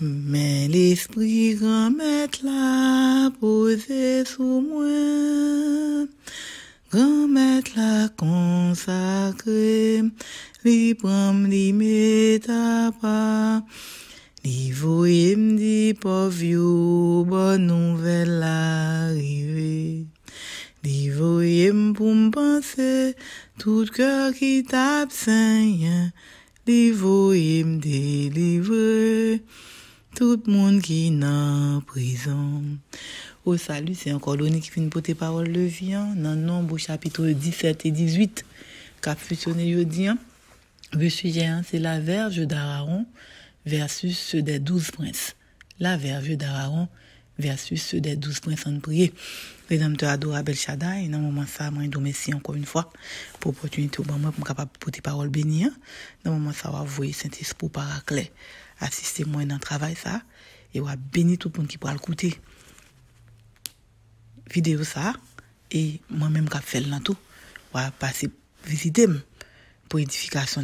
Mais l'esprit grand maître la posé sous moi, grand maître la consacré, lui prom pas. Divoye mdi povyo, bon nouvel arrive. Divoye m pou m panse, tout kèr ki tap senyen. Divoye m delivre, tout monde ki nan prison. Au salut, c'est encore Loni qui une pote parole le vient hein. dans Nombre chapitre 17 et 18 qu'a fusionné Yodien. je suis hein. hein, c'est la verge d'Aaron versus ceux des douze princes. La verve d'Aaron versus ceux des douze princes en prière. Rédempteur adorable El Shaddai, dans le moment ça, moi, je remercie encore une fois pour l'opportunité pour moi, pour capable porter parole bénie. Hein. Dans le moment ça, je Saint-Esprit paraclet, assistez moi dans le travail ça, et va bénir tout le monde qui pourra l'écouter. Vidéo ça, et moi-même qui fait le tout, va passer visiter pour édification.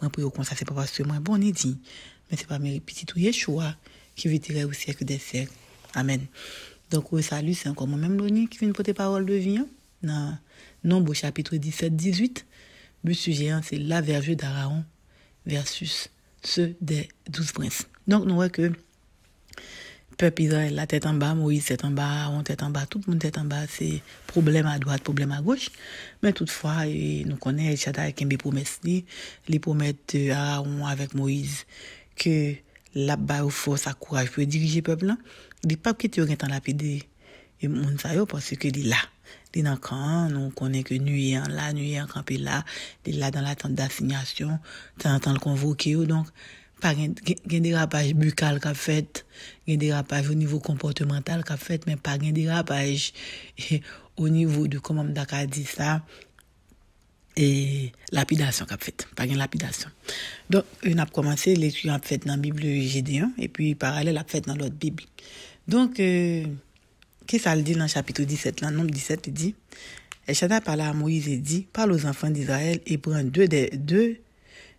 Moi pour comme ça, c'est pas parce que moi, bon, il dit mais c'est pas mes petits Yeshua qui veut tirer au siècle des siècles. Amen. Donc, oui, salut, c'est encore moi-même, Loni, qui vient porter parole de vie. Hein. Dans Nombre chapitre 17-18, le sujet, hein, c'est la verge d'Araon versus ceux des douze princes. Donc, nous voyons que peuple Israël, la tête en bas, Moïse tête en bas, Aaron tête en bas, tout le monde tête en bas, c'est problème à droite, problème à gauche. Mais toutefois, nous connaissons Shaddai qui a les promettre à avec Moïse Ke la ba ou fò sa kouraj pwè dirije pèp lan, di pa pwè ti yo gen tan lapide yon moun sayo pwè se ke di la. Di nan kan, nou konen ke nuye an la, nuye an kanpe la, di la dan la tan d'assignasyon, tan tan l konvokye yo, donk pa gen di rapaj bukal ka fèt, gen di rapaj ou nivou komportemental ka fèt, men pa gen di rapaj ou nivou de koman mdaka di sa, gen di rapaj ou nivou de koman mdaka di sa, et lapidation qu'a fait pas une lapidation. Donc, on euh, a commencé l'étude en fait dans la Bible Gédéon et puis parallèle a fait dans l'autre Bible. Donc, euh, qu'est-ce qu'elle ça dit dans le chapitre 17, là, nombre 17, il dit Eshana parla à Moïse et dit Parle aux enfants d'Israël et prends deux, des, deux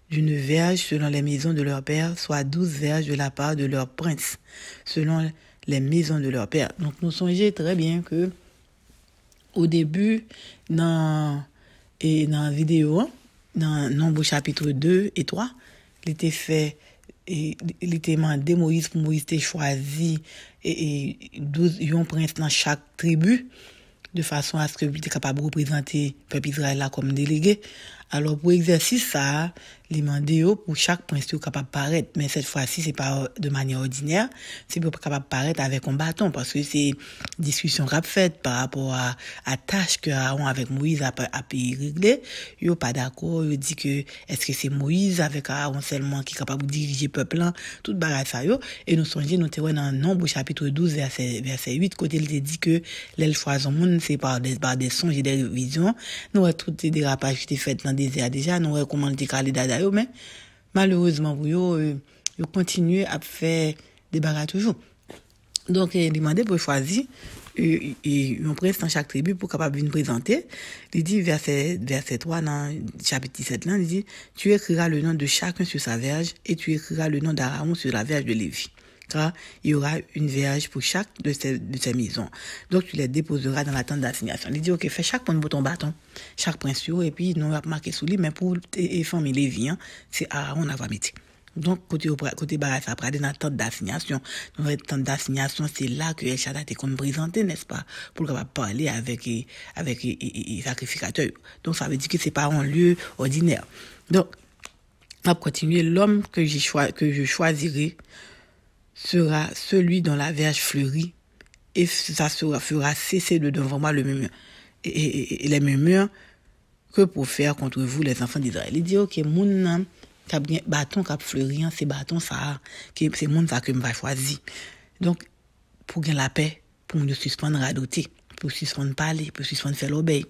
d'une verge selon les maisons de leur père, soit douze verges de la part de leur prince, selon les maisons de leur père. Donc, nous songez très bien que, au début, dans E nan videyo an, nan nanbo chapitre 2 et 3, li te fè, e, li te man de Moïse pou Moïse te chwazi e, e douz yon prens nan chak tribu de fason aske li te kapabou prezante pep Israel la kom delege. Alors pour exercice ça, les mandéos, pour chaque point êtes capable paraître, mais cette fois-ci c'est pas euh, de manière ordinaire, c'est pas capable paraître avec un bâton parce que c'est discussion rap faite par rapport à, à tâche que Aaron avec Moïse a, pu régler, yo pas d'accord, yo dit que est-ce que c'est Moïse avec Aaron seulement qui est capable de diriger le peuple là, hein? toute bagarre ça yo et nous sommes nous dans dans nombre chapitre 12 verset, verset 8 côté il dit que l'elle choisit monde c'est par des par des songes et des visions, nous toutes tout des dérapages qui sont faits dans des a déjà, nous recommandons les mais malheureusement, vous yo euh, à faire des bagarres toujours. Donc, il demandé pour choisir un euh, prince dans chaque tribu pour capable de présenter. Il dit, verset, 3, dans chapitre 17, il dit, tu écriras le nom de chacun sur sa verge et tu écriras le nom d'Araon sur la verge de Lévi car il y aura une VH pour chaque de ces, de ces maisons. Donc, tu les déposeras dans la tente d'assignation. Il dit, OK, fais chaque point de bouton bâton, chaque point sur, et puis, nous, on va marquer sous lui, mais pour les familles, les vies, hein, c'est Aaron métier. Donc, côté, côté Barassa, après, dans la tente d'assignation, dans la tente d'assignation, c'est là que El Shaddai était comme présenté, n'est-ce pas, pour qu'on va parler avec, avec les sacrificateurs. Donc, ça veut dire que c'est pas un lieu ordinaire. Donc, on va continuer l'homme que, que je choisirai sera celui dont la verge fleurit et ça sera, fera cesser de devant moi le murmure et, et, et, les murmures que pour faire contre vous les enfants d'Israël. Il dit ok mon cap qui a fleuri hein, c'est bâton ça c'est mon ça que me va choisir. Donc pour gagner la paix, pour nous suspendre à doter, pour suspendre parler, pour suspendre faire l'obéir.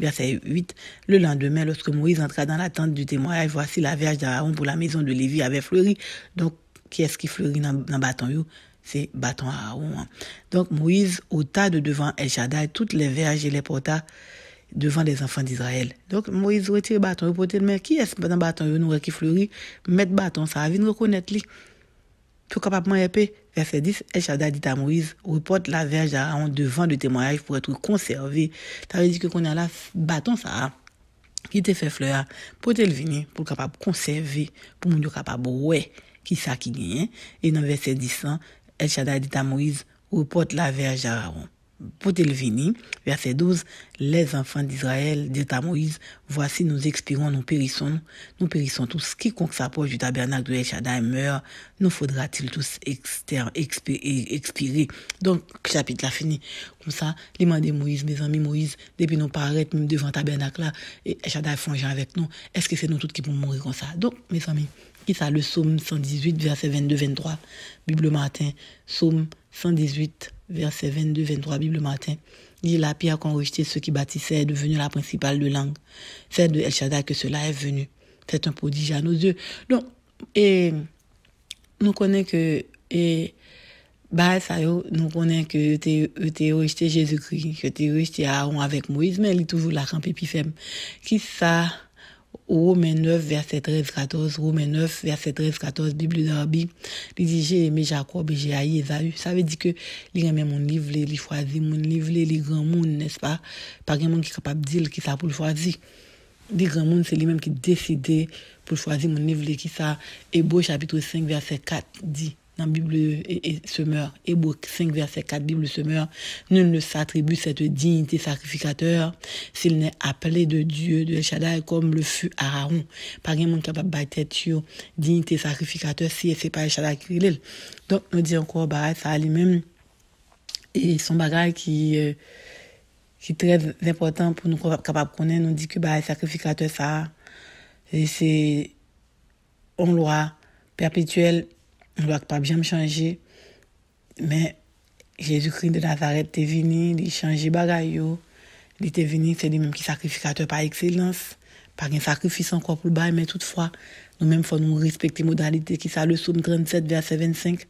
Verset 8. Le lendemain, lorsque Moïse entra dans la tente du témoignage, voici la verge d'Aaron pour la maison de Lévi avait fleuri. Donc, ki es ki fleuri nan baton yo, se baton a ou an. Donk, Moïse ou ta de devan El Shaddai, tout le verje le porta devan les enfans d'Israël. Donk, Moïse ou eti baton yo, potel men, ki es nan baton yo, nou re ki fleuri, met baton sa, vin rekonet li. Pyo kapap mwen epi, verse 10, El Shaddai dita Moïse, ou pot la verje a ou an devan de temoyal, pou eti ou konserve. Ta ve di ke kon ala, baton sa, ki te fe fleura, potel vini, pou kapap konserve, pou moun yo kapap ou wey, ça qui qui et Et verset verset 10 El Shaddai dit à Moïse, reporte la verge à Aaron. Pour vini, verset 12, les enfants d'Israël dit à Moïse, voici nous expirons, nous périssons, nous périssons tous, quiconque s'approche du tabernacle de El Shaddai meurt, nous faudra-t-il tous expirer, expirer. Donc, chapitre a fini. Comme ça, les mains de Moïse, mes amis Moïse, depuis nous paraître même devant tabernacle là, et El Shaddai avec nous, est-ce que c'est nous toutes qui pouvons mourir comme ça? Donc, mes amis, qui ça le psaume 118, verset 22-23, Bible Martin. Psaume 118, verset 22-23, Bible Martin. Dit la pierre qu'on rejettait ceux qui bâtissaient est devenue la principale de langue. C'est de El Shaddai que cela est venu. C'est un prodige à nos yeux. Donc, et nous connaissons que, et, bah, ça nous connaissons que tu euh, rejeté Jésus-Christ, que tu rejeté Aaron avec Moïse, mais il est toujours là, campé, puis Qui ça? Romains 9, verset 13, 14, Romains 9, verset 13, 14, Bible d'Arabie, il dit, j'ai aimé Jacob et j'ai haï Esaü. Ça veut dire que, il aimait mon livre, il choisi mon livre, les grands monde, n'est-ce pas? Pas quelqu'un qui est capable de dire qui ça pour le choisir. Les grands monde, c'est lui-même qui décidait pour choisir mon livre, qui ça. Hébreu chapitre 5, verset 4 dit, dans la Bible et, et se meurt. Hébreu 5, verset 4, Bible se meurt. Nul ne s'attribue cette dignité sacrificateur s'il n'est appelé de Dieu, de Shaddai, comme le fut Aaron. Pas rien monde capable de tête sur dignité sacrificateur si c'est pas Shaddai qui l'est. Donc, nous dit encore, bah, ça a lui-même. Et son bagage qui, euh, qui est très important pour nous capables de connaître, nous dit que bah, sacrificateur, ça, c'est en loi perpétuelle ne doit pas bien me changer. Mais Jésus-Christ de Nazareth est venu, il a changé choses. Il est venu, c'est lui-même qui sacrificateur par excellence. Par un sacrifice encore pour le bail, mais toutefois, nous-mêmes, faut nous respecter modalité qui sont le Somme 37, verset 25.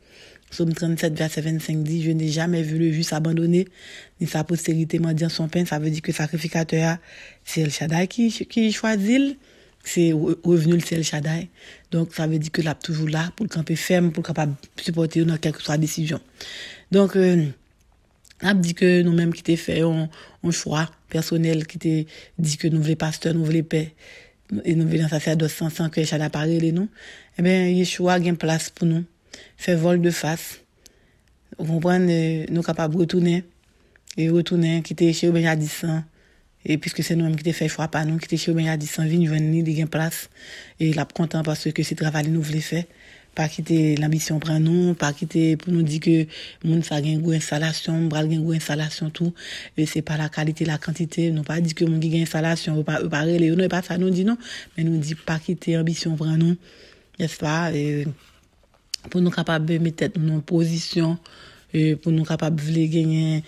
Psaume 37, verset 25 dit, je n'ai jamais vu le juste abandonner ni sa postérité mendiant son pain. Ça veut dire que sacrificateur, c'est le Shaddai qui, qui choisit c'est revenu le ciel Shaddai. Donc, ça veut dire que est toujours là pour le camper ferme, pour capable supporter dans quelque soit décision. Donc, euh, dit que nous-mêmes qui t'ai fait un, choix personnel, qui t'ai dit que nous voulons pasteur, nous voulons paix, et nous voulons sacerdoce sans, sans que Shaddai parle et nous. Eh bien, Yeshua a une place pour nous. Fait vol de face. Vous comprenez, nous sommes capables de retourner. Et retourner, quitter chez Benjadissan. E pwiske se nou am ki te fey fwa pa nou, ki te che ou ben ya di san vin, jwen ni li gen plas. E lap kontan paswe ke se travale nou vle fe. Pa ki te la misyon pran nou, pa ki te pou nou di ke moun sa gen gou instalasyon, mbral gen gou instalasyon tout. E se pa la kalite, la kantite, nou pa di ke moun ki gen instalasyon, ou pa rele, ou nou e pa sa nou di non. nou. Men nou di pa ki te ambisyon pran nou, yes pa. E pou nou kapap be metet nou nou posisyon, pou nou kapap vle genyen...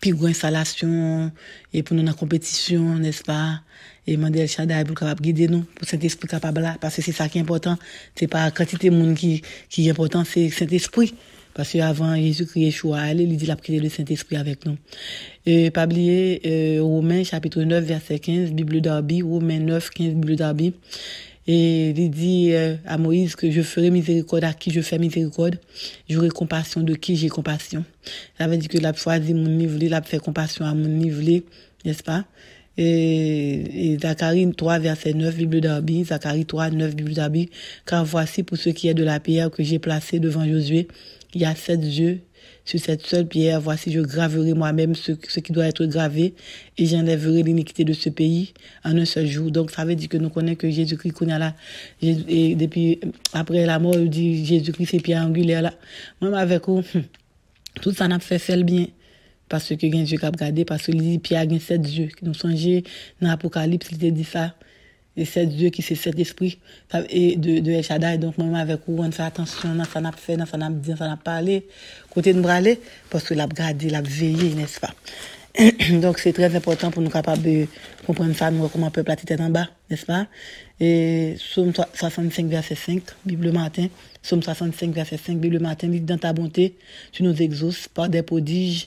plus grande installation et pour nous dans compétition, n'est-ce pas? Et Mandel le pour capable guider nous, pour Saint esprit capable là, parce que c'est ça qui est important. C'est pas la quantité de monde qui, qui est important, c'est saint esprit. Parce qu'avant Jésus-Christ est allé, il dit qu'il a pris le Saint-Esprit avec nous. Et pas oublier, euh, Romains chapitre 9, verset 15, Bible d'Arbi, Romains 9, 15, Bible d'Arbi. Et il dit euh, à Moïse que je ferai miséricorde à qui je fais miséricorde. J'aurai compassion de qui j'ai compassion. Ça veut dire que l'a choisi mon il l'a fait compassion à mon niveau n'est-ce pas? Et, et, Zacharie 3, verset 9, Bible d'Arbi, Zacharie 3, 9, Bible d'Arbi, car voici pour ce qui est de la pierre que j'ai placée devant Josué, il y a sept yeux sur cette seule pierre, voici je graverai moi-même ce, qui doit être gravé et j'enlèverai l'iniquité de ce pays en un seul jour. Donc ça veut dire que nous connaissons que Jésus-Christ qu'on là, et depuis, après la mort, il dit Jésus-Christ c'est pierre angulaire là. Même avec vous, hum, tout ça n'a fait faire bien parce que Dieu a regardé, parce que dit Pierre a sept yeux. Nous songez dans l'Apocalypse, il dit ça. Sè diè ki sè sè d'espri de El Shaddai. Donk mè mè avè kou an fè atensyon, nan san ap fè, nan san ap diè, nan san ap pale, kote nou brale, poske l ap gade, l ap veye, nè sva. Donk sè trèz important pou nou kapabè komprenn sa nou wè kouman pè platite nan ba, nè sva. Et soum 65 verset 5, Bible Matin, Soum 65 verset 5, Bible Matin, Vite dan ta bontè, tu nou zèk zous, pa depo dij,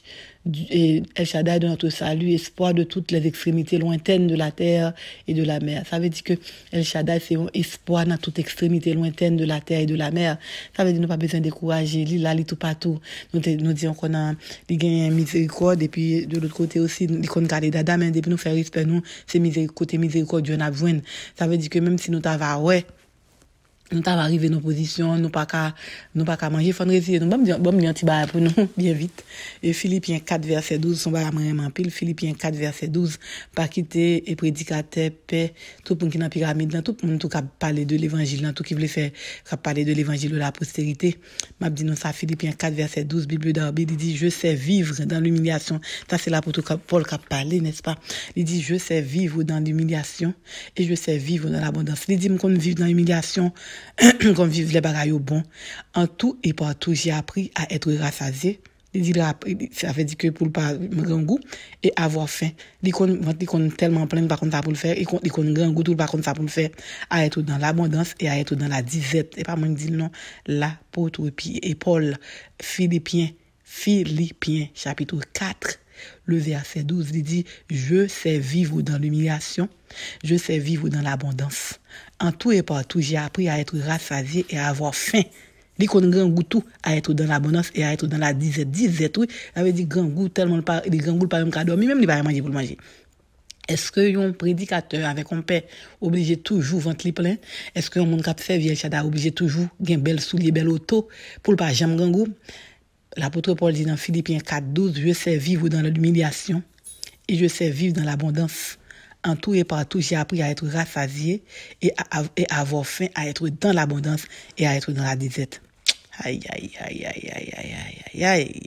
et El Shaddai de notre salut, espoir de toutes les extrémités lointaines de la terre et de la mer. Ça veut dire que El Shaddai, c'est un espoir dans les extrémités lointaines de la terre et de la mer. Ça veut dire nous pas besoin de décourager, là, tout partout. Nous, nous disons qu'on a, gagné miséricorde, et puis de l'autre côté aussi, nous qu'on garde d'Adam, et puis nous faire respect, nous, c'est miséricorde, miséricorde, Dieu a Ça veut dire que même si nous t'avons, ouais, nous avons arrivé dans nos positions, nous pas qu'à nous pas qu'à manger, faut nous retirer. Nous bon bon un petit bail pour nous bien vite. Et Philippiens 4 verset 12 son bail vraiment pile Philippiens 4 verset 12 pas quitter et prédicateur paix tout monde qui dans pyramide tout monde qui parler de l'évangile tout qui voulait faire qui parler de l'évangile de la postérité. M'a dit nous ça Philippiens 4 verset 12 Bible d'Arbi dit je sais vivre dans l'humiliation. Ça c'est là pour tout Paul qui parlé, n'est-ce pas Il dit je sais vivre dans l'humiliation et je sais vivre dans l'abondance. Il dit me vivre dans l'humiliation qu'on vive les bagailles au bon. En tout et partout, j'ai appris à être rassasié. Ça veut dire que pour pas grand goût et avoir faim. Il qu'on tellement plein, par contre, ça pour le faire. Il qu'on grand goût, tout par contre, ça pour le faire. À être dans l'abondance et à être dans la disette. Et pas moins dire non, l'apôtre et Paul, Philippiens, Philippiens, chapitre 4. Le verset 12, il dit, je sais vivre dans l'humiliation, je sais vivre dans l'abondance. En tout et partout, j'ai appris à être rassasié et à avoir faim. Li kon gran goutou a être dans l'abondance et a être dans la dizet. Dizet tellement avè di gran gout telman li, goût gran gout parèm ka dormi, mèm li prédicateur, manje pou l'manje. Eske yon avec un père oblige toujou vant li plen? Eske yon moun kap se vie chada oblige toujou gen bel soulier, un bel oto pou l'pa jam gran gout? L'apôtre Paul dit dans Philippiens 4.12, je sais vivre dans l'humiliation et je sais vivre dans l'abondance tout et partout, j'ai appris à être rassasié et à, avoir faim, à être dans l'abondance et à être dans la disette. Aïe, aïe, aïe, aïe, aïe, aïe, aïe, aïe,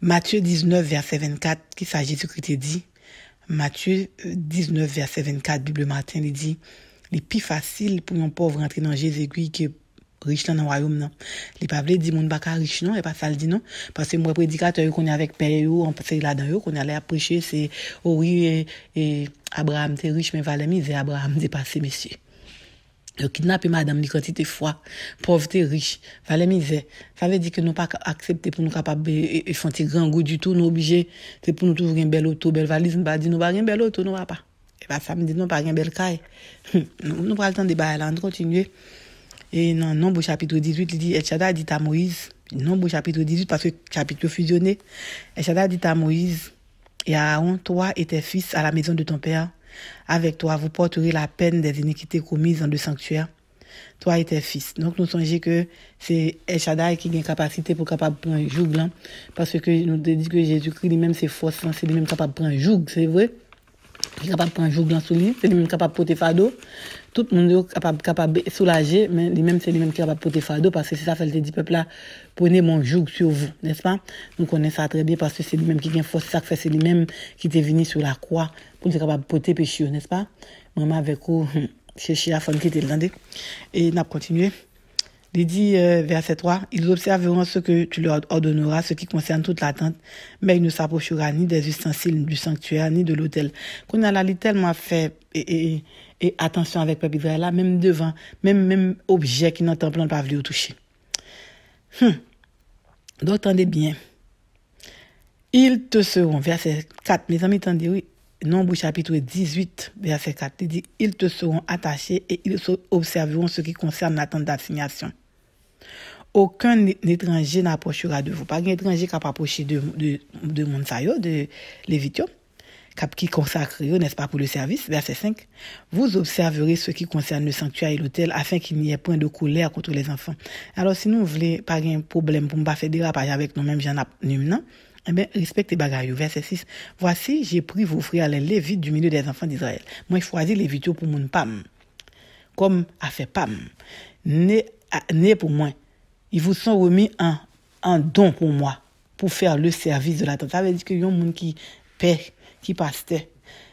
Matthieu 19, verset 24, qui ce Jésus-Christ dit, Matthieu 19, euh, verset 24, Bible matin, il dit, il est plus facile pour un pauvre entrer dans Jésus-Christ que Riche lan nan warom nan Li pavle di moun baka riche nan E pa saldi nan Pase mwen predikate Yo konye avek per yo On pase la dan yo Konye ale apreche Se owi E Abraham te riche Men valemize Abraham De pase mesye Yo kidnape madame Li konti te fwa Pov te riche Valemize Sa ve di ke nou pa aksepte Pou nou kapab E fonti gran go du tou Nou obije Te pou nou touvren bel oto Bel valiz Nou ba di nou ba ren bel oto Nou wapa E pa sa me di nou Ba ren bel kay Nou pral tan deba Elan de kontinue Et non, Nombre chapitre 18, il dit, El dit à Moïse, Nombre chapitre 18, parce que chapitre fusionné, El dit à Moïse, et à Aaron, toi et tes fils à la maison de ton père, avec toi, vous porterez la peine des iniquités commises dans le sanctuaire. Toi et tes fils. Donc, nous songez que c'est El qui a une capacité pour capable prendre un joug, parce que nous disons que Jésus-Christ lui-même, c'est force, hein, c'est lui-même capable prendre un joug, c'est vrai? capable prendre un joug grand sur c'est lui-même capable porter fado. Tout le monde est capable, capable soulager, mais lui-même, c'est lui-même qui est capable porter fado, parce que c'est ça, fait le dit, peuple là, prenez mon joug sur vous, n'est-ce pas? Nous connaissons ça très bien, parce que c'est lui-même qui a force, ça c'est lui-même qui est venu sur la croix, pour être capable porter péché, n'est-ce pas? Vraiment avec vous, chercher la femme qui était l'année. Et n'a pas continué. continuer. Il dit, euh, verset 3, ils observeront ce que tu leur ordonneras, ce qui concerne toute la tente, mais ils ne s'approchera ni des ustensiles du sanctuaire, ni de l'autel. Qu'on a tellement fait, et, attention avec peuple Israël là, même devant, même, même objet qui n'entend pas pas venir toucher. Hum. Donc, attendez bien. Ils te seront, verset 4, mes amis, attendez, oui, Nombre chapitre 18, verset 4, il dit, ils te seront attachés et ils observeront ce qui concerne la tente d'assignation aucun étranger n'approchera de vous. Pas un étranger qui approché de, de, de de Lévitio, qui consacre, n'est-ce pas, pour le service. Verset 5. Vous observerez ce qui concerne le sanctuaire et l'hôtel afin qu'il n'y ait point de colère contre les enfants. Alors, si nous voulons pas un problème pour ne pas faire rapports avec nous-mêmes, j'en ai eh bien, respectez bagaille. Verset 6. Voici, j'ai pris vos frères les Lévites du milieu des enfants d'Israël. Moi, je les pour mon pam. Comme a fait pam. Né, né pour moi. I vou son remi an don pou mwa pou fèr le servis de la tan. Sa ve di ki yon moun ki pè, ki paste.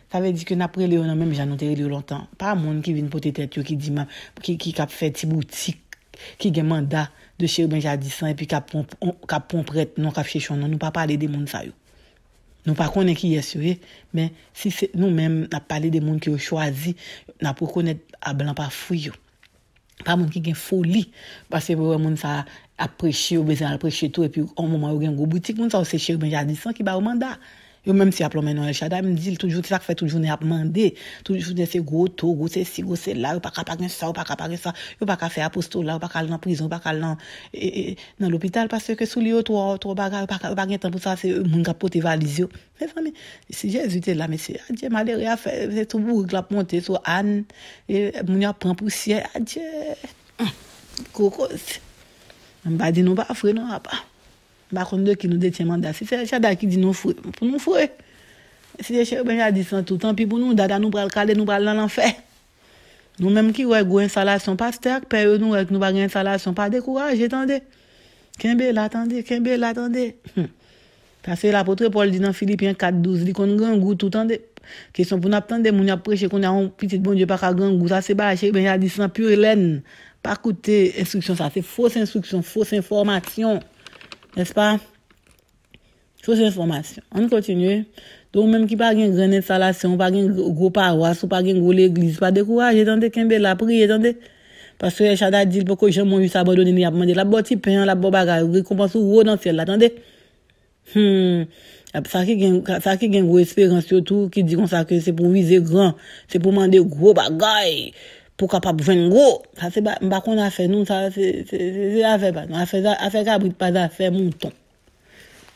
Sa ve di ki napre leonan mèm janotere leon lontan. Pa moun ki vin pou te tet yo ki di man, ki kap fè ti boutik, ki gemanda de chèri ben jadisan, e pi kap pon prèt non kap chèchon non. Nou pa pale de moun sa yo. Nou pa konen ki yasye yo, men si nou mèm nap pale de moun ki yo chwazi, napou konen a blan pa fuy yo. pa moun ki gen foli, basi pou moun sa aprechi ou bezal aprechi tou, epi ou moun moun gen goun boutik, moun sa ou sechir ben jadisan ki ba ou manda, Yo mèm si aplon mè nou El Shadda, mèm di l toujou, ti sa k fè toujou nè ap mandè, toujou nè se goutou, goutè si, goutè la, yo pa ka pa gen sa, yo pa ka pa gen sa, yo pa ka fè apostol la, yo pa ka lè nan prizon, yo pa ka lè e, e, nan l'opital, pasè ke sou li yo, tou wò, tou wò pa ka, yo pa gen tan pou sa, mèm nga pote valiz yo. Fè fè mè, si jè zutè la, mè sè, adjè, mè lè rè a fè, mè sè toubou glap monte sou an, mè mè mè mè mè mè mè mè mè Bakon de ki nou detyeman dasi, se e chada ki di nou fwe, pou nou fwe. Se e che ben jadisan toutan, pi pou nou, dada nou pral kade, nou pral nan l'anfer. Nou menm ki wèk gwen salasyon pas terk, pe wèk nou wèk nou wèk gwen salasyon pas dekouraj, etan de. Kenbe la atan de, kenbe la atan de. Ta se la potre pol di nan Filipian 4.12, di kon nou gen gout toutan de. Kèson pou nou ap tande, moun ap preche kon nou yon piti bonjou pa ka gen gout, sa se ba che ben jadisan pur len, pa koute instruksyon sa, se fos instruksyon, fos informasyon. Nespa? Sosye informasyon. An kontinue. Don menm ki pa gen gen instalasyon, pa gen gwo parwas, ou pa gen gwo l'eglis, pa de kouraj, etante, ken be la pri, etante. Paswe chada di, poko jen moun yu sabadounen, yap mande la boti pen, la bo bagay, ou gre kompansou gwo dansyel, atante. Hmm. Sa ki gen gwo esperansyotou, ki di kon sa ki, se pou wize gran, se pou mande gwo bagay. Pourquoi capable, jwen gros ça c'est pas qu'on a fait, nous, ça, c'est, c'est se, a fait, a fait. a c'est mouton.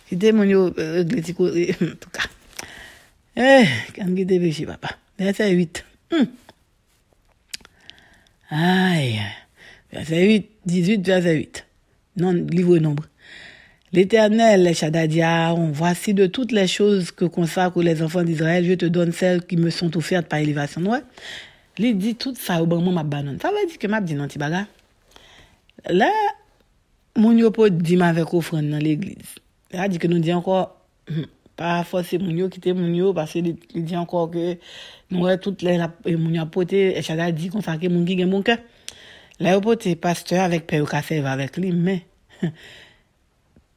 c'était mon yo, euh, C'est euh, en tout cas. Eh, quand ki te vechi papa. Verset 8. Hmm. Aïe. Verset 8, 18, verset 8. Non, livre nombre. L'Éternel les dit voici de toutes les choses que consacrent les enfants d'Israël, je te donne celles qui me sont offertes par élévation. Ouais. Li di tout sa ou ban moun map ban nan. Sa wè di ke map di nan ti bagan? La, moun yo pou di ma vek ofran nan l'eglise. La di ke nou di anko, hmm, pa fò se moun yo kite moun yo, pa se li di anko ke moun wè tout la e moun yo apote, e chadal di konsake moun ki gen moun ke. La yo apote, pastor avèk pe ou kasev avèk li, me,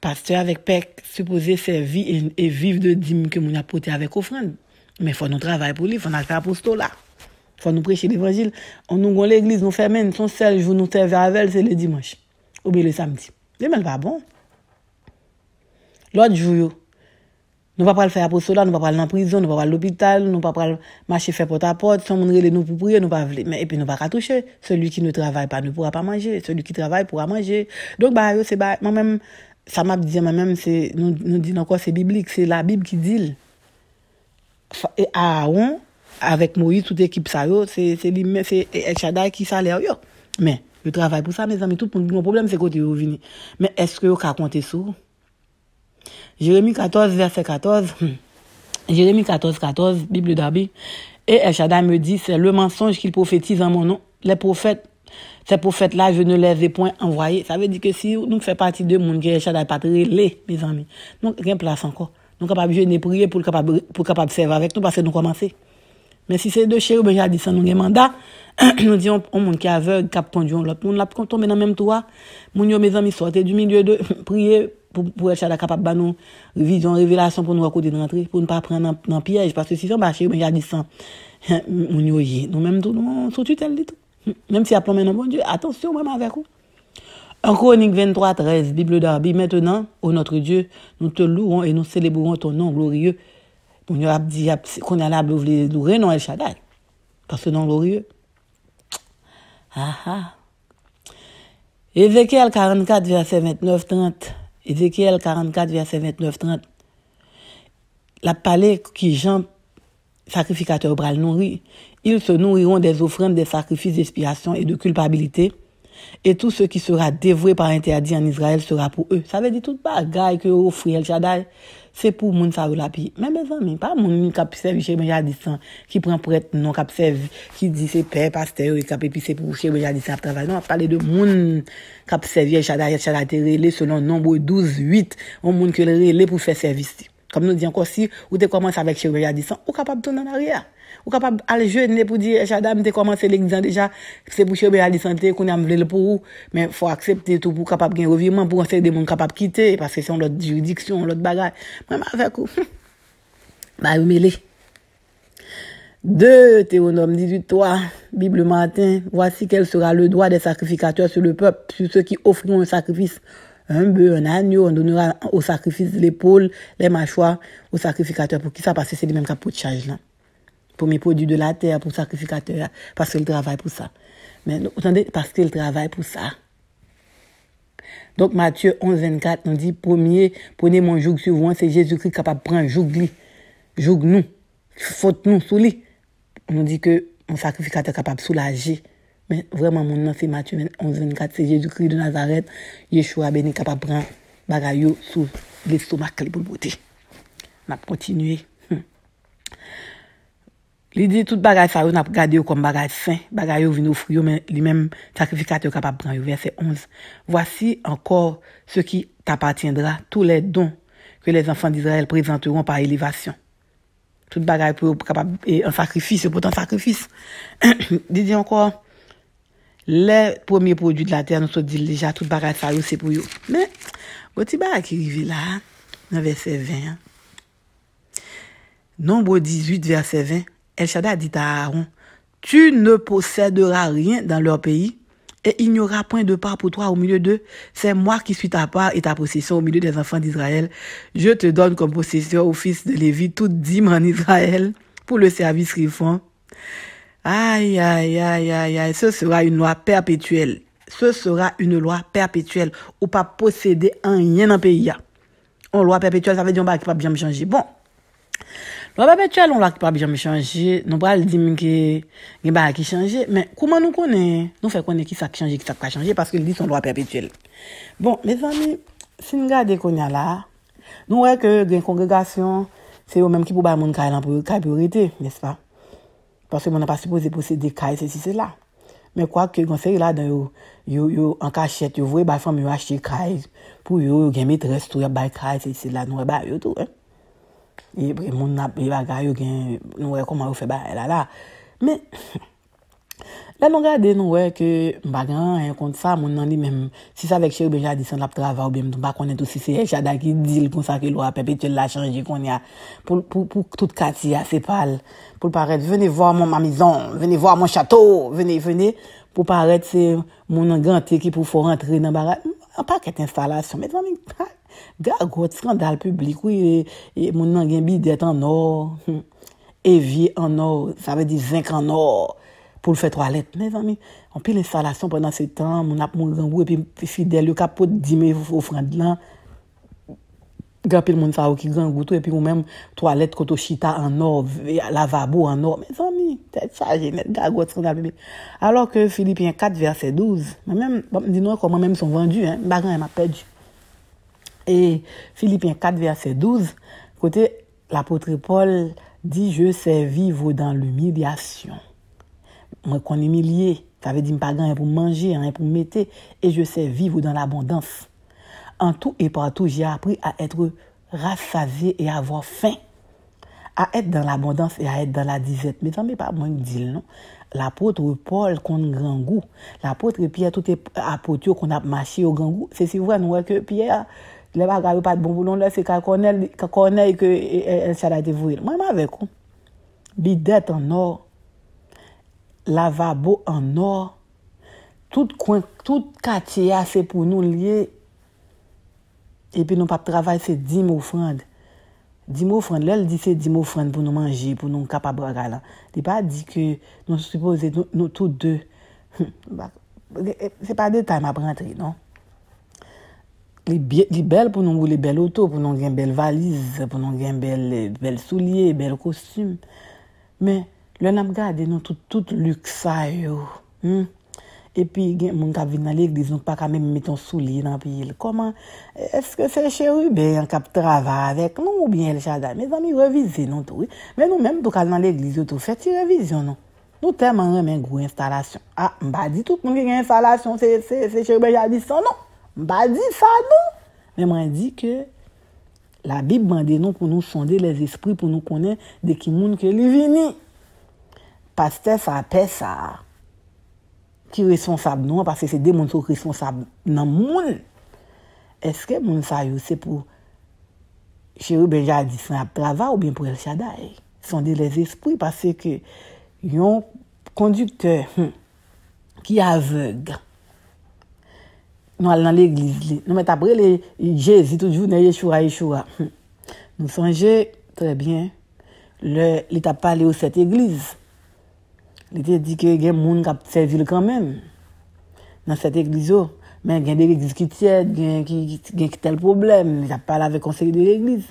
pastor avèk pek, supose se vi en eviv de di moun ke moun apote avèk ofran, me fò nou travay pou li, fò nan sa apostol la. Fwa nou preche l'évangil, an nou gwa l'eglis, nou fèmen, son sel, jvou nou tèvè avèl, se lè dimanj. Ou bè lè samdi. Lè mè l'va bon. Lò jvou yo. Nou pa pral fè aposola, nou pa pral nan prizon, nou pa pral l'opital, nou pa pral mâche fè potapot, son moun rè lè nou pou prie, nou pa vle, epè nou pa katouche. Sèlou ki nou travèl pa, nou pouwa pa manjè. Sèlou ki travèl pouwa manjè. Donk ba yo se ba, mè mèm, sa m avec Moïse, toute équipe ça, c'est El Shaddai qui s'allait. Mais le travail pour ça, mes amis, tout mon problème, c'est côté vous Mais est-ce que vous comptez sur Jérémie 14, verset 14. Hmm. Jérémie 14, 14, Bible d'Abi. Et El Shaddai me dit, c'est le mensonge qu'il prophétise en mon nom. Les prophètes, ces prophètes-là, je ne les ai point envoyés. Ça veut dire que si nous faisons partie de monde, El Shaddai pas les, mes amis. Donc, rien place encore. Nous sommes capables de prier pour capable pour capable servir avec nous parce que nous commençons. Men si se de chèri ben jadisan nou gen manda, nou di yon moun ki avek kap pon diyon lop. Moun la pon ton menan menm towa, moun yon mezan mi sote. Jumil diyo de priye pou el chada kap ap ban nou vizyon, revelasyon pou nou akote nan tri. Pou nou pa pren nan piyej. Pas se si son, chèri ben jadisan, moun yon jen. Nou menm ton moun sou tutel ditou. Menm si ap pon menman bon diyo, atensyon mwenman avèkou. En kronik 23-13, Bible d'Arbi. Bi mentenan, o notre dieu, nou te louwon et nou sélébouron ton nom glorieux. On y a dit, ah, qu'on a la de non El Shaddai. Parce que non l'orieux. Ah, ah. Ézéchiel 44, verset 29, 30. Ézéchiel 44, verset 29, 30. La palais qui Jean, sacrificateur bral nourrit, ils se nourriront des offrandes, des sacrifices d'expiation et de culpabilité. Et tout ce qui sera dévoué par interdit en Israël sera pour eux. Ça veut dire toute bagaille que offrit El Shaddai. Se pou moun sa ou la pi, mè mè zan mè, pa moun moun kapsevi chèk mè jadisan ki pren prèt nan kapsevi, ki di se pe, paste, re, kape, pi se pou chèk mè jadisan ap travazan, non, ap pale de moun kapsevi chèk mè jadisan, chèk mè jadisan te re le selon nombou 12-8, moun moun ke le re le pou fè servis ti. Kam nou di anko si, ou te komanse avèk chèk mè jadisan, ou kapap ton nan ariya. Ou pour dire jeûner pour dire eh, « chadam tu l'exemple déjà c'est pour pou à la santé qu'on santé, qu'on pour ou, mais faut Mais tout pour capable tout pour pour capable de quitter, parce quitter parce que c'est notre l'autre juridiction, bagay. autre bagage mais ou, vous vous Deux Deux, Théonome 3 Bible matin, voici quel sera le droit des sacrificateurs sur le peuple, sur ceux qui offriront un sacrifice, un bœuf, un agneau, on donnera au sacrifice l'épaule, les mâchoires, au sacrificateur. Pour qui ça Parce que c'est le même capot de charge là. pou mi pou di de la ter pou sakrifikatèra, paske l travay pou sa. Men, non, ou sande, paske l travay pou sa. Donk, Matthew 11, 24, nan di, pounye, pounye moun joug souvouan, se Jezoukri kapap pran joug li, joug nou, fote nou sou li. Nan di ke, moun sakrifikatè kapap soulaji. Men, vreman moun nan, se Matthew 11, 24, se Jezoukri de Nazaret, Yechoua beni kapap pran bagayou sou lè sou mak lè pou bote. Map kontinuyè. Li di, tout bagay sa yo nan gade yo kom bagay fin. Bagay yo vini ou friyo men li men sakrifikat yo kapap pran yo. Verset 11. Vwasi ankor se ki tapatindra tout le don ke les anfan di Israel prezenteron pa elevasyon. Tout bagay pou yo kapap e an sakrifis, yo pot an sakrifis. Li di ankor, le pwemye prodw de la ter nou so di lija tout bagay sa yo se pou yo. Men, bon goti bagay ki rive la. 9 verset 20. Nombo 18 verset 20. El Shaddai dit à Aaron, tu ne posséderas rien dans leur pays et il n'y aura point de part pour toi au milieu d'eux. C'est moi qui suis ta part et ta possession au milieu des enfants d'Israël. Je te donne comme possession au fils de Lévi toute dîme en Israël pour le service qu'ils font. Aïe, aïe, aïe, aïe, aïe, ce sera une loi perpétuelle. Ce sera une loi perpétuelle ou pas posséder un rien dans le pays. Une loi perpétuelle, ça veut dire qu'on ne va pas bien me changer. Bon. Lwa perpetuel, nou la ki pa bi janme chanje, nou pa al di moun ki gen ba a ki chanje, men kouman nou konen, nou fe konen ki sa ki chanje, ki sa ka chanje, paske li di son lwa perpetuel. Bon, me zanme, si nou ga dekonya la, nou wey ke gen kongregasyon, se yo menm ki pou ba moun ka elan, pou ka priorite, nespa, paske moun an pa sipoze posede ka e se si se la. Men kwa ke konsey la, yo anka chet, yo vwey ba fam yo achte ka e, pou yo gen me trestou ya bay ka e se si la, nou wey ba yo tou, eh. Yè pre moun ap yè bagayou gen nou wè koma wè fè ba elala. Men, lè nou gade nou wè ke mbagan yè kont sa moun nan li menm. Si sa vek chè yè bejadi san ap travaw, bè mtou bak konen tou si se yè chada ki dil konsa ki lwa pepe, tè l la chanji kon ya pou tout kati a sepal. Pou paret vene vwa mwa mwa mizan, vene vwa mwa chato, vene vene. Pou paret se moun nan gante ki pou fwa rentre nan bagan... An pa ket instalasyon, mè zanmè, gwa gwa skandal publik wè, e, e, moun nan gen bi det an or, hmm, evye an or, sa ve di zink an or, pou l fè trwalèt, mè zanmè, an pi l instalasyon pwè nan se tan, moun ap moun zanmè, e pi fidel yo ka pot di mè ou fwènd lan. Grapil moun sa ou ki gran goutou e pi ou menm toalet koto chita anor, lavabo anor. Mè zan mi, tè tsa jenet gagot san api mè. Alors ke Filipin 4 verset 12, mè menm, dinon kon mè menm son vendu, mè bagan mè apèdjou. E Filipin 4 verset 12, kote, l'apotre Paul di, je sè vivou dan l'humilyasyon. Mè kon emilye, tave di mè bagan, mè pou manje, mè pou mette, e je sè vivou dan l'abondansi. an tou e pa tou jè apri a etre rassazye e avò fin. A etre dan la modans e a etre dan la dizet. Metan mi pa mwen yon dil, non? La potre pol konn gangou, la potre piè tout apotyo kon ap machi yo gangou, se si wè nou wè ke piè a, lè pa gavè pat bon boulon lè, se kakone yon kakone yon kè en chalade vwil. Mwen mwen vekou. Bidet an or, lavabo an or, tout kati ya se pou nou liye Epi nou pap travay se di mou fwande. Di mou fwande, lèl di se di mou fwande pou nou manji, pou nou kapabwa gala. Di pa di ki nou se supose nou tout de. Hm. Se pa detay m ap rentri, non? Li bel pou nou mwou li bel oto, pou nou gen bel valize, pou nou gen bel souliye, bel kostyme. Men, lèl nam gade nou tout lüksay yo. Hmm? E pi moun kap vin nan l'eglize, nou pa ka men meton souli nan pi yil. Koman, eske se chèrubè yon kap trava avèk nou ou bien l'jada? Non? Ah, non? non? Men zan mi revize nan tou. Men nou menm tou kal nan l'eglize, tou feti revize nan. Nou teman remen grou instalasyon. A, mba di tout moun ki gen instalasyon, se chèrubè jadis sa nou. Mba di sa nou. Men mwen di ke la bib banden nou pou nou sonde les esprits pou nou konen de ki moun ke li vini. Pastè sa apè sa a. ki responsab nou an, pase se demoun sou responsab nan moun, eske moun sayo se pou chèrou bejadis na plava ou bin pou el chaday, son de les espri, pase ke yon kondukte hmm, ki aveug, nou al nan l'eglise li, nou met apre li jezi tout jounen yechoua yechoua, hmm. nou sanje, trè bien, li tap pale ou set eglise, lè te di ke gen moun kap se vil kanmen, nan set egliz yo, men gen de l'ekliz ki tièd, gen ki tel problem, jan pa lave konsek de l'ekliz,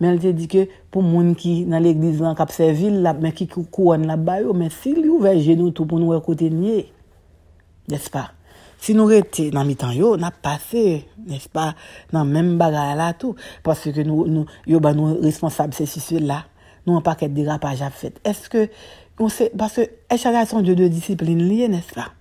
men lè te di ke pou moun ki nan l'ekliz lan kap se vil la, men ki kou kou an la ba yo, men si li ouve jenou tou pou nou ekote nye, despa, si nou rete nan mi tan yo, nan pase, despa, nan men baga la tou, paske yo ba nou responsab se si sou la, nou an pa ket di rapaj ap fet, eske, On se, parce, e chagay son dieu de disipline liye, nespa.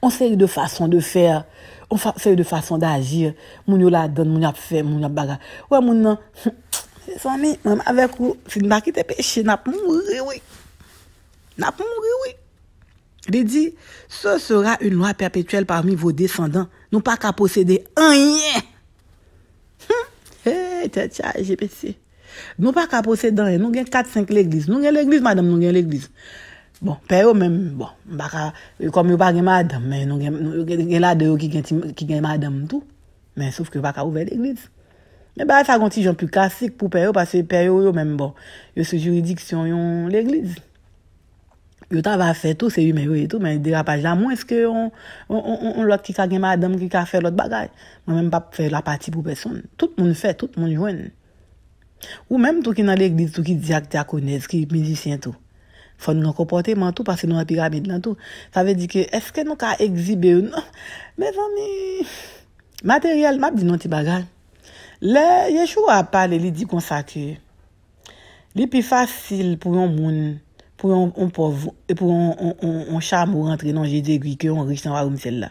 On se yu de fason de fer, on se yu de fason de agir, moun yo la adan, moun yap fer, moun yap baga. Ouè moun nan, se sami, moun avek ou, sin baki te peche, nap mou mou rewe. Nap mou mou rewe. Li di, se sera yu lwa perpetuel parmi vò descendant, nou pa ka posede anye. Hey, te chage, jepese. Nou pa ka pose dan e, nou gen 4-5 l'eglis. Nou gen l'eglis, madame, nou gen l'eglis. Bon, peyo men, bon, baka, yo kom yo pa gen madame, yo gen la deyo ki gen madame tout, men, souf ke baka ouve l'eglis. Men, ba, fagonti joun pi kasek pou peyo, pase peyo yo men, bon, yo se juridiksyon yon l'eglis. Yo ta va fe tout, se yon men yon etou, men, de la page la moun, eske yon lot ki ka gen madame, ki ka fe lot bagay. Mwen men pa fe la pati pou peson. Tout moun fè, tout moun jwenn. Ou mèm tou ki nan lèk di tou ki di ak te akonez ki mèdisyen tou. Fò nou nan kompoteyman tou pasè nou an piramid lan tou. Fò ve di ke eske nou ka egzibè ou nan. Mè zon ni materyel map di nan ti bagal. Le yechou ap pale li di konsa ki li pi fasil pou yon moun, pou yon e chanm ou rentre nan jèdè gwi ki yon rich nan wawou msel la.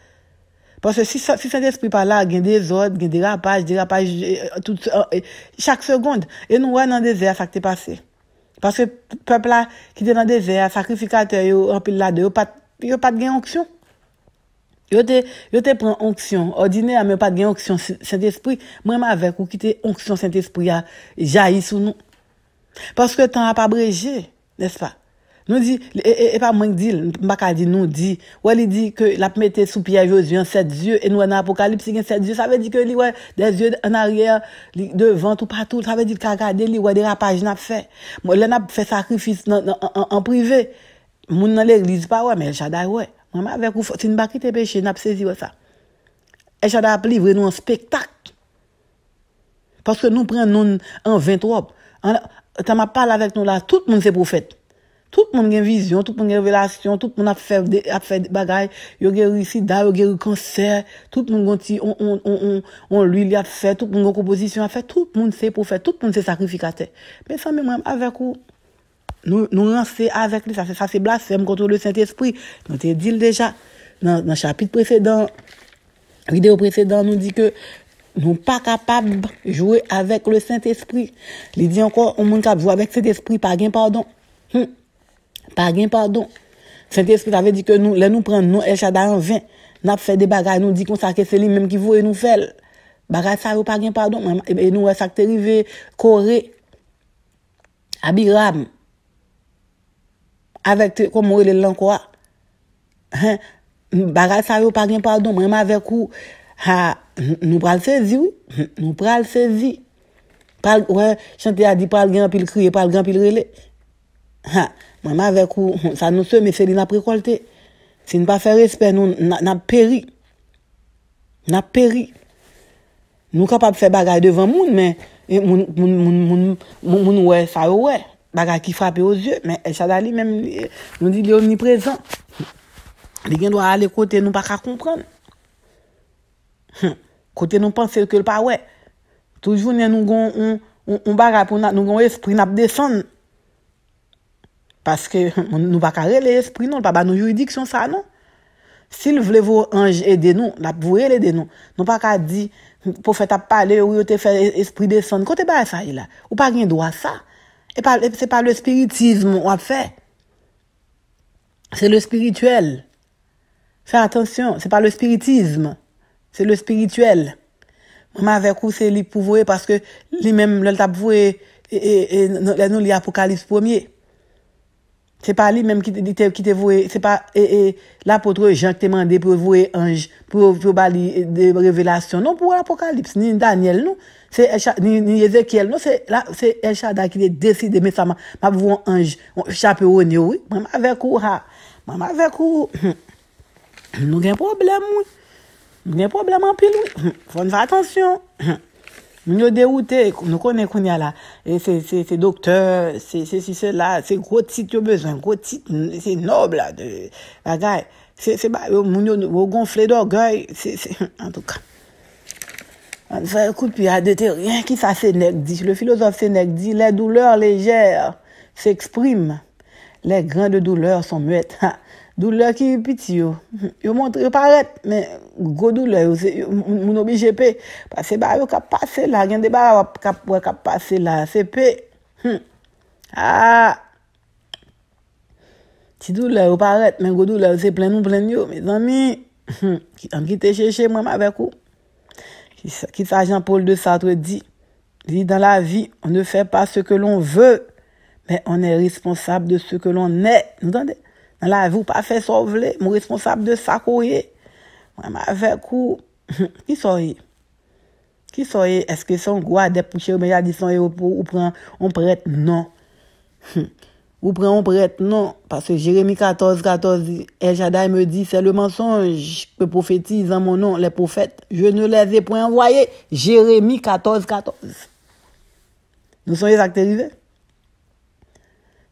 Parce que si Saint-Esprit par là gagne des ordres, gagne des rapages, des rapages, euh, euh, euh, chaque seconde, il nous voit dans le désert, ça a été passé. Parce que peuple-là qui était dans le désert, sacrificateur, empiladeur, il n'y a pas de réaction. Il y a pas de réaction ordinaire, mais il n'y a pas de réaction Saint-Esprit. Moi, ma vèque, ou qu'il y ait réaction Saint-Esprit, j'haïs ou non. Parce que t'en as pas bregé, n'est-ce pas? Nou di, e pa mwenk di, mbak adi nou di, wè li di ke l ap mette sou piye yozyon set zye, e nou an apokalipsi gen set zye, sa ve di ke li wè, desye an aryer, de vent ou patou, sa ve di kakade li wè, de rapaj nan ap fè. Mwen lè nan ap fè sakrifis nan privè. Moun nan lè, li di pa wè, men chaday wè. Mwen mwen avek ou fò, sin bakite peche, nan ap sezi wè sa. El chaday ap livre nou an spektak. Paske nou pren nou an vintrop. Tam ap pale avek nou la, tout moun se pou fèt. Tout moun gen vizyon, tout moun gen revelasyon, tout moun ap fè bagay, yon gen risida, yon gen cancer, tout moun gen ti, yon luy li ap fè, tout moun gen kompozisyon ap fè, tout moun se pou fè, tout moun se sakrifikatè. Mè sa mè mèm avèk ou, nou ranse avèk li, sa se blasèm kontou le Saint-Esprit. Nan te dil deja, nan chapit presèdant, videyo presèdant nou di ke nou pa kapab jouè avèk le Saint-Esprit. Li di ankon, ou moun kap jouè avèk Saint-Esprit, pa gen pardon. Pa gen pardon. Saint-Esprit avè di ke nou lè nou pran nou e chada an vin. Nap fè de bagay nou di kon sa ke seli mèm ki vò e nou fèl. Bagay sa yo pa gen pardon. E nou wè sak te rive kore. A bi ram. Avè te komore lè lankwa. Bagay sa yo pa gen pardon. Mèm avè kou. Nou pral sezi ou. Nou pral sezi. Chante a di pa gen pil kri e pa gen pil rele. Ha. Mwen mwen vek ou, sa nou se, mwen se li nap prekolte. Se nou pa fe respet, nou nap peri. Nap peri. Nou kapap fe bagay devan moun, men e, moun, moun, moun, moun moun oue sa oue. Bagay ki frapi ouzye. Men e chadali, mwen e, di li omniprezent. Li gen do a ale kote nou pa ka komprend. Kote nou panse ke lpa oue. Toujounen nou gon, nou gon espri nap desand. Paske nou pa ka rele espri nou, pa ba nou yuridik son sa nou. Sil vlevo anje ede nou, la pou rele ede nou, nou pa ka di, pou fe tap pale ou yo te fe espri deson, kote ba e sa ila. Ou pa gen do a sa. E se pa le spiritizm ou ap fe. Se le spirituel. Fe atensyon, se pa le spiritizm. Se le spirituel. Mwen ma vekou se li pou vwe paske li men lel tap vwe e, e, e nou li apokalis pwemye. Se pa li menm ki te vwe, se pa, e, e, la potre janteman de pou vwe anj, pou bali de revelasyon nou pou apokalips. Ni Daniel nou, ni Ezekiel nou, se la, se El Shadda ki de deside me sa ma, ma vwe anj, chape ou ni ou, mwen ma vek ou, ha. Mwen ma vek ou, nou gen problem ou, nou gen problem anpil ou, fon vwe atensyon. Moun yo deroute, nou konen konya la, se dokteur, se si se la, se gro tit yo bezan, gro tit, se nobl la, de bagay, se se ba, moun yo gonfle de orgay, se se, an tou ka. An sa ekout pi adete, rien ki sa Sénèque di, le filozof Sénèque di, le douleur léger s'exprime, le gran de douleur son muète, ha. Doulè ki yu piti yo. Yo montre, yo paret. Men, go doulè yo se. Moun obi jepè. Pase ba yo kap pase la. Gende ba wap kap pase la. Sepè. Ha. Hm, ti doulè yo paret. Men, go doulè yo se. Plen nou, plen yo. Me zanmi. Hm, ki tam ki te cheche mwen ma vekou. Ki sajean Paul de Sartre di. Di, dan la vi, on ne fè pa se ke lon vè. Men, on è responsable de se ke lon nè. Noutande? Mwen la vou pa fe sovle. Mwen responsable de sakoye. Mwen ma fe kou. Ki soye? Ki soye? Eske son gwa depoucher mwen ya di son yopo ou pren on prete? Non. Ou pren on prete? Non. Pase Jeremie 14-14 El Shaddai me di se le menson jpe profetize an mon non le profet. Je ne leze pou envoye Jeremie 14-14. Nou soye zaktelize?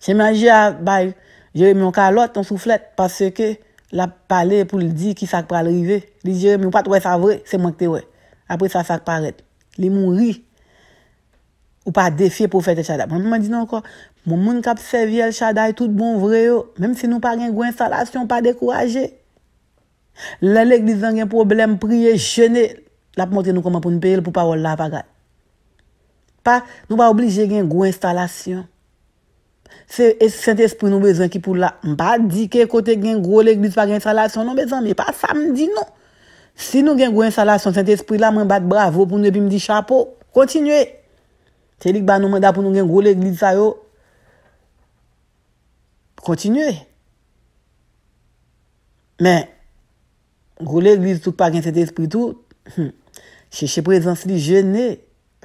Se mwen jya baye Jere, mwen ka lot an souflet, pase ke la pale pou l di ki sak pra l rive. Li jere, mwen pat wè sa vre, se mwen te wè. Apre sa sak paret. Li mwen ri, ou pa defye pou fète chada. Mwen mwen di nan kon, mwen moun kap sevi el chada, tout bon vre yo, mèm se nou pa gen gwen salasyon, pa dekouraje. Le lek dizan gen problem priye jene, la pou mwen te nou koma pou npeye, pou pa wè la pagade. Pa, nou pa oblije gen gwen salasyon. Se e, Saint-Esprit nou bezan ki pou la, mba di ke kote gen grou l'Eglise pa gen salasyon nou bezan, mi pa sa mdi nou. Si nou gen grou l'Eglise pa gen salasyon Saint-Esprit la, mba bat bravo pou nou epi mdi chapeau. Kontinue. Te li k ba nou menda pou nou gen grou l'Eglise sa yo. Kontinue. Men, grou l'Eglise tout pa gen Saint-Esprit tout, hm. cheche prezans li je ne,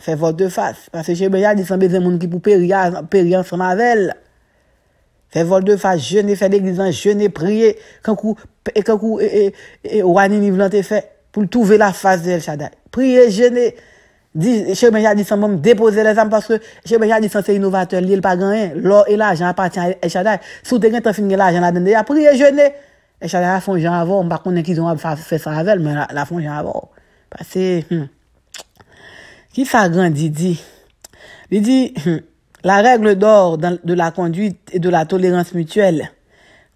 fe vod de fass. Ase chebe ya disan bezan moun ki pou pe rian se ma vel la. Fè vol de fà, je ne fè l'eglizan, je ne priye kankou wani ni vlante fè pou l'touvè la fàz de El Shaddai. Priye, je ne. Che mwen ya di san moun depose lè zan, paske che mwen ya di san se inovateur, li l'pa ganyen. Lò e la, jan apatyan El Shaddai. Sou de gen tan fin gen la, jan la dende ya, priye, je ne. El Shaddai la fon jan avò, mba konen ki zon wè fà fè san avèl, mwen la fon jan avò. Pase, hmmm, ki sa gran Didi? Didi, hmmm. La règle d'or de la konduit et de la tolérance mutuelle,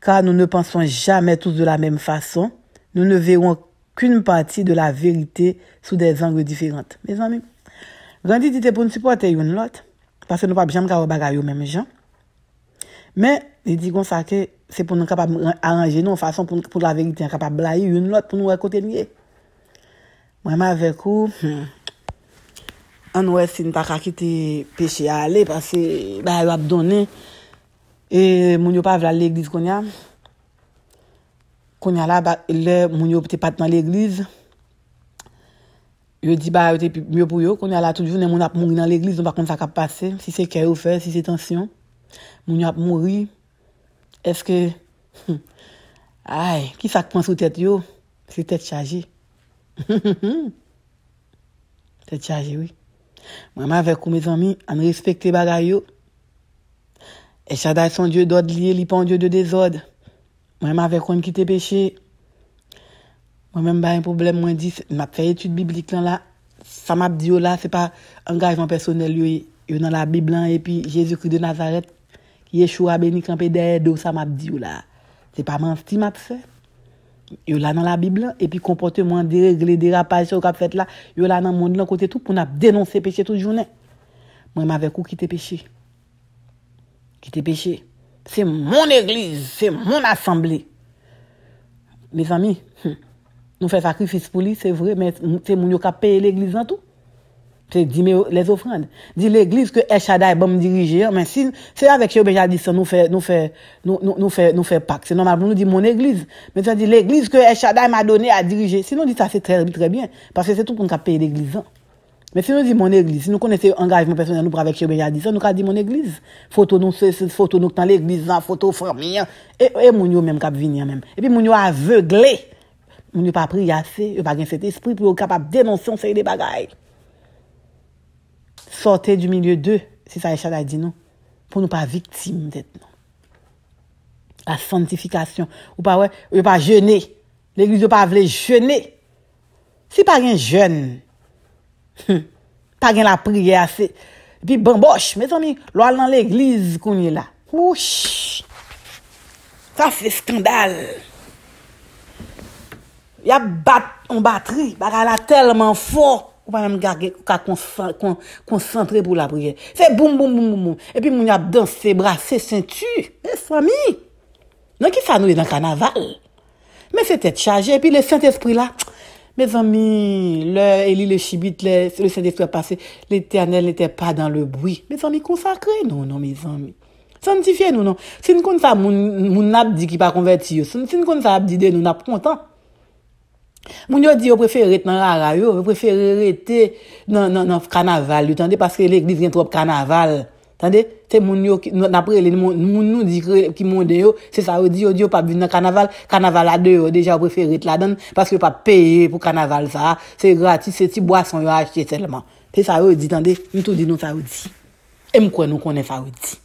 ka nou ne penson jamè tous de la mèm fason, nou ne veron koun pati de la vèritè sou des angrè diferante. Mè zanmèm, rèndi ditè pou nou supporte yon lot, pasè nou pa bjèm kawabagay yo mèm jan, mè di kon sakè, se pou nou kapab aranje nou, fason pou la vèritè, an kapab blayi yon lot pou nou rekote nye. Mè mè vekou... Hmm. nou e sin tak akite peche ale pase ba yo ap done e moun yo pa vla l'eglis konya konya la le moun yo pte pat nan l'eglis yo di ba yo te myo pou yo konya la tout jounen moun ap mouri nan l'eglis don pa kon sak ap pase si se kè yo fè, si se tensyon moun yo ap mouri eske ay, ki sak pon sou tèt yo se tèt chaji tèt chaji wè Mwen mwen vek ou mwen zanmi an respekte bagay yo, e chaday son dieu dod liye lipan dieu de dezod, mwen mwen vek ou an kite peche, mwen mwen ba yon problem mwen di, mwen ap fay etude biblik lan la, sa map diyo la, se pa angajman personel yo nan la biblan, epi Jezu kri de Nazaret, yechou a beni klampe derdo, sa map diyo oh, la, se pa man sti map fay. Yo la nan la Biblia, epi kompote mwen deregle, dere apache, yo la nan mouni lankote tout, pou nan denonse peche tout jounen. Mwen mwen vekou ki te peche. Ki te peche. Se moun eglise, se moun asemble. Mes ami, hmm, nou fe sakrifis pou li, se vre, men se moun yo ka peye l'eglise nan tout. Se di me les ofrande. Di l'Eglise ke Echaday ba m dirije. Men si, se yon vek Cheo Bejadisan nou fe, nou fe, nou fe, nou fe pak. Se normal pou nou di mon Eglise. Men se di l'Eglise ke Echaday ma done a dirije. Si nou di sa se trebi, trebi, parce se tou pou nou ka peye l'Eglise. Men si nou di mon Eglise, si nou kone se yon angajman personel nou prevek Cheo Bejadisan, nou ka di mon Eglise. Foto nou se, foto nou tan l'Eglise, foto fòmien. E moun yo mèm ka pe vinien mèm. E pi moun yo a vegle. Moun yo pa pri yase, yo pa gen set Sote du milye de, se sa Richard a di nou, pou nou pa viktim det nou. La santifikasyon, ou pa wè, ou pa jene, l'eglise ou pa vle jene. Se pa gen jene, pa gen la priye ase. Pi bambosh, bon, meton mi lòl nan l'eglise konye la. Wouch! Sa fè skandal! Ya bat, on batri, baka la telman fort. Ou pa mèm gage ka konsantre pou la priye. Se boum, boum, boum, boum, boum. E pi moun ap dan se bra, se sentu. E eh, sami. Nan ki sa nou e dan kanaval. Mè se tèd chaje. E pi le sent espri la. Mè sami. Le Eli, le Shibit, le sent espri a pase. L'Eternel n'ete pa dan le broui. Mè sami konsakre. Non, non, mè sami. Santifye nou, non. Sin kon sa moun ap di ki pa konverti yo. Sin kon sa ap di de nou nap kontan. Moun yo di yo prefere te nan rara yo, prefere rete nan kanaval yo, tande, paske lèk diz gen trop kanaval, tande, te moun yo, napre lè, moun nou di ki moun de yo, se sa ou di yo di yo pa bin nan kanaval, kanaval a de yo, deja yo prefere te la dan, paske pa peye pou kanaval sa, se gratis, se ti bwa son yo achete lman, se sa ou di, tande, moun tou di nou sa ou di, e moun kwen nou konen sa ou di,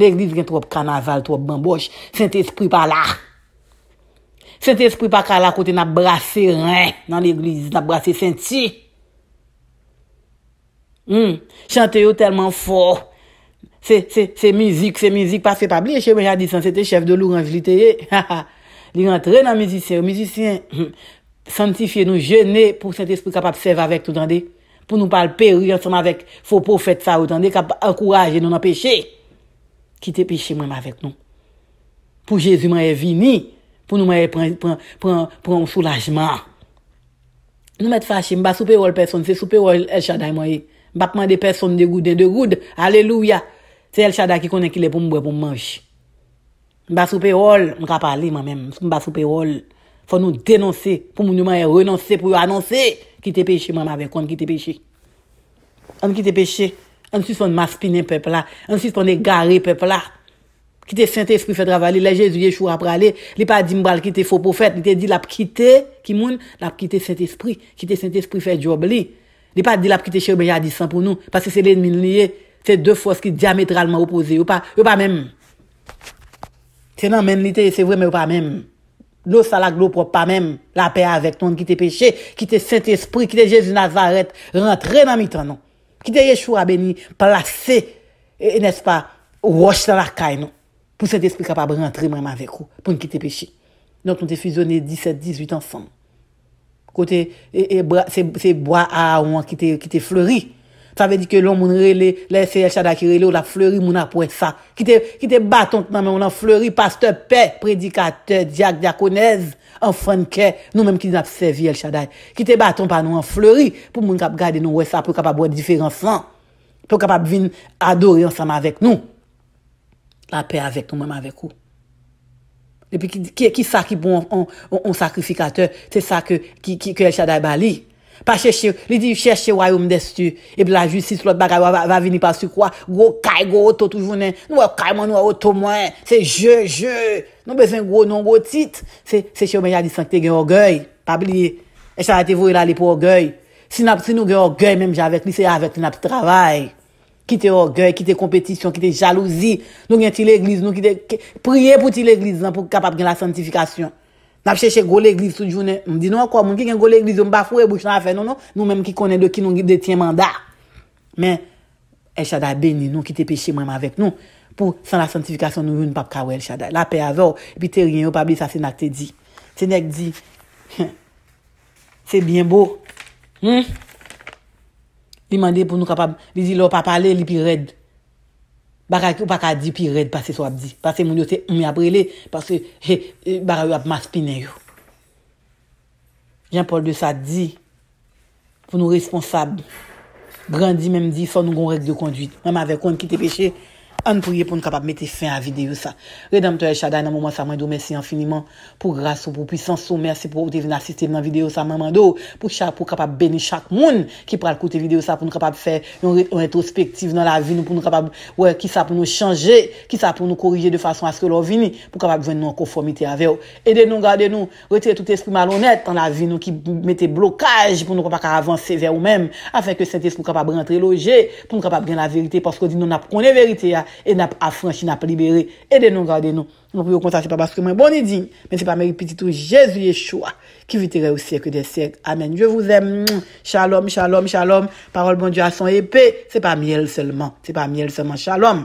lèk diz gen trop kanaval, trop bambosh, sent espri pa lark. Saint-Esprit pa kal la kote nan brase ren nan l'eglise, nan brase senti. Hmm. Chante yo telman for. Se mizik, se mizik, pas se pabli. Eche mè jan disan, se te chef de louran zliteye. Li rentre nan mizisyen. O mizisyen, santifiè nou jène pou Saint-Esprit kapap serve avèk. Pou nou palpè, yon sèm avèk fò profète sa. Kap ap akouraje nou nan peche. Kite peche mèm avèk nou. Pou Jésus mèm è vini. pou nou maye pran, pran, pran, pran soulajman. Nou met fache, mba soupe rol person, se soupe rol El Shaddai maye. Mba pman de person de gouden, de goud, aleluya. Se El Shaddai ki konen ki le pou mbwe pou mmanj. Mba soupe rol, mka pali man men, mba soupe rol, fwa nou denonse, pou nou maye renonse, pou yo anonse, kite peche man ma ven kon, kite peche. An kite peche, an sisson maspinen pepla, an sisson de gare pepla. Kite Saint-Esprit fè dravali, lè Jésus Yechou a pralé, li pa di mbal ki te fò pou fèt, li te di la pkite ki moun, la pkite Saint-Esprit, kite Saint-Esprit fè job li. Li pa di la pkite Chebe Yadisan pou nou, pasi se lèn min liye, se dè fòs ki diametralman opose, yo pa, yo pa mèm. Se nan men li te, se vwèm, yo pa mèm. Lò sa la glopop pa mèm, la pè avèk ton ki te peche, ki te Saint-Esprit, ki te Jésus Nazaret, rentre nan mitan nou. Ki te Yechou a beni plase, e n pou set espri kapab rentre mreman vek ou, pou n'kite pechi. Non, ton te fuzone 17-18 ansan. Kote, se boa a ouan ki te fleuri. Sa ve di ke lon moun rele, lese El Shaddai ki rele ou la fleuri moun apwe sa. Ki te baton nan moun la fleuri, paste pe, predikate, diak, diakonez, anfanke, nou menm ki n'apsevi El Shaddai. Ki te baton pan nou an fleuri, pou moun kap gade nou we sa, pou kapab wad difer ansan. Pou kapab vin adori ansan ma vek nou. la pe avèk nou mèm avèk ou. Depi ki sa ki bon on sakrifikate, se sa ki el chaday bali. Pa chèche, li di chèche wè ou mdèstou, e blanjou, si sou lòt bagay wè vè vèni pasou kwa, gwo kaj, gwo ototou jounen, nou wè kajman, nou wè otomwen, se je, je, nou bezèn gwo non gwo tit, se chèche ou mèm jan di sanke te gen ogoy, pa bli, el chaday te vou yè la li pou ogoy, si nou gen ogoy mèm jan avèk li, se yè avèk nan api travay. Ki te orge, ki te kompetisyon, ki te jalouzi. Nou gen ti l'eglize, nou ki te priye pou ti l'eglize nan pou kapap gen la santifikasyon. Nap cheche go l'eglize sou jounen. M di nou akwa, moun ki gen go l'eglize, m bafou e bouch nan afe. Nou nou, nou menm ki konen de ki nou ki de ti manda. Men, El Shaday beni, nou ki te peche mwenman vek nou. Pou san la santifikasyon nou yon pap kawel, El Shaday. La pe azor, pi te riyen yo pabli sa senak te di. Senak di, c'est bien beau. Hmm? Li mande pou nou kapab, li zi lou pa pale li pi red. Baka ki ou baka di pi red pase so ap di. Pase moun yo se ou mi apre li, pase he, e, baka yo ap ma spine yo. Jan Paul II sa di, pou nou responsab. Grandi menm di, son nou gon rek de konduit. Mèm ave kond ki te peche. an pou yè pou nou kapap mette fin a videyo sa. Redam toye chaday nan mouman sa mwendo, mersi anfiniman pou grasou, pou pwisansou, mersi pou ou te vin asiste nan videyo sa mwendo, pou kapap beni chak moun ki pral koute videyo sa pou nou kapap fè yon retrospektiv nan la vi nou pou nou kapap wè ki sa pou nou chanje, ki sa pou nou korije de fason aske lò vini, pou kapap ven nou an konformite avè ou. Ede nou, gade nou, retire tout espri malonet tan la vi nou ki mette blokaj pou nou kapap avansè avè ou mèm, afè ke sentes pou kapap rentre loje, pou nou et n'a pas affranchi, n'a pas libéré. Aidez-nous, gardez-nous. Nous pouvons compter, c'est pas parce que moi, bon, et digne mais c'est pas mes petit tout Jésus Yeshua, qui viterait au siècle des siècles. Amen. Je vous aime. Shalom, shalom, shalom. Parole bon Dieu à son épée. C'est pas miel seulement. C'est pas miel seulement. Shalom.